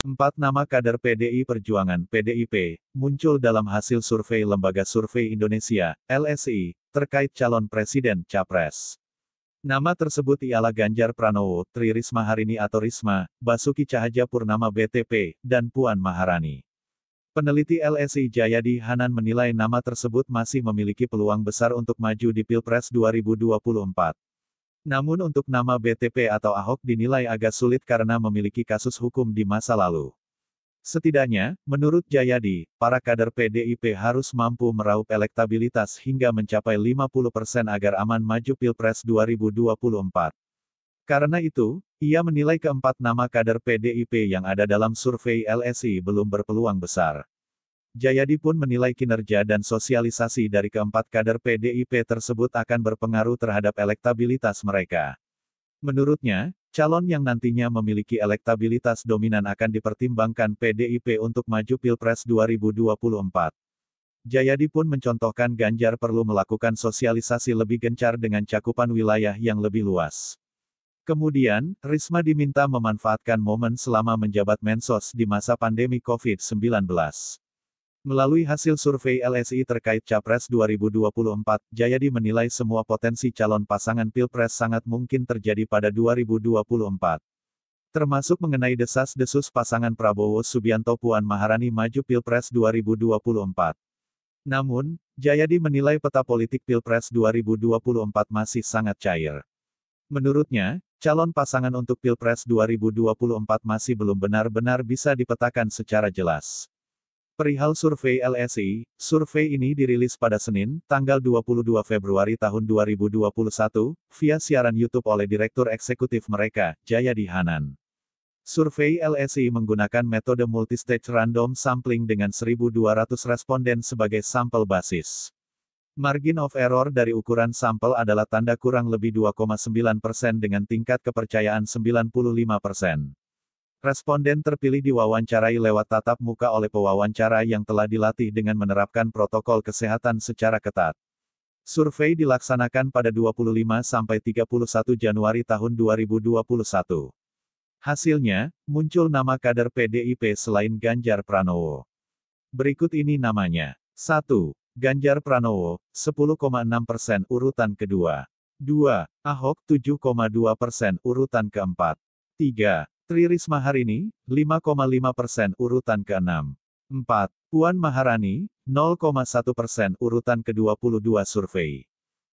Empat nama kader PDI Perjuangan PDIP muncul dalam hasil survei Lembaga Survei Indonesia (LSI) terkait calon presiden Capres. Nama tersebut ialah Ganjar Pranowo, Tri Risma Harini atau Risma, Basuki Cahaja Purnama BTP, dan Puan Maharani. Peneliti LSI Jayadi Hanan menilai nama tersebut masih memiliki peluang besar untuk maju di Pilpres 2024. Namun untuk nama BTP atau Ahok dinilai agak sulit karena memiliki kasus hukum di masa lalu. Setidaknya, menurut Jayadi, para kader PDIP harus mampu meraup elektabilitas hingga mencapai 50 persen agar aman maju Pilpres 2024. Karena itu, ia menilai keempat nama kader PDIP yang ada dalam survei LSI belum berpeluang besar. Jayadi pun menilai kinerja dan sosialisasi dari keempat kader PDIP tersebut akan berpengaruh terhadap elektabilitas mereka. Menurutnya, calon yang nantinya memiliki elektabilitas dominan akan dipertimbangkan PDIP untuk maju Pilpres 2024. Jayadi pun mencontohkan Ganjar perlu melakukan sosialisasi lebih gencar dengan cakupan wilayah yang lebih luas. Kemudian, Risma diminta memanfaatkan momen selama menjabat Mensos di masa pandemi COVID-19. Melalui hasil survei LSI terkait Capres 2024, Jayadi menilai semua potensi calon pasangan Pilpres sangat mungkin terjadi pada 2024. Termasuk mengenai desas-desus pasangan Prabowo Subianto Puan Maharani maju Pilpres 2024. Namun, Jayadi menilai peta politik Pilpres 2024 masih sangat cair. Menurutnya, calon pasangan untuk Pilpres 2024 masih belum benar-benar bisa dipetakan secara jelas. Perihal survei LSI, survei ini dirilis pada Senin, tanggal 22 Februari tahun 2021, via siaran YouTube oleh Direktur Eksekutif mereka, Jayadi Hanan. Survei LSI menggunakan metode multistage random sampling dengan 1.200 responden sebagai sampel basis. Margin of error dari ukuran sampel adalah tanda kurang lebih 2,9 persen dengan tingkat kepercayaan 95 persen. Responden terpilih diwawancarai lewat tatap muka oleh pewawancara yang telah dilatih dengan menerapkan protokol kesehatan secara ketat. Survei dilaksanakan pada 25-31 Januari tahun 2021. Hasilnya, muncul nama kader PDIP selain Ganjar Pranowo. Berikut ini namanya. 1. Ganjar Pranowo, 10,6 persen urutan kedua. 2. Ahok 7,2 persen urutan keempat. 3. Tri Risma hari ini, 5,5 persen urutan ke-6. 4. Puan Maharani, 0,1 persen urutan ke-22 survei.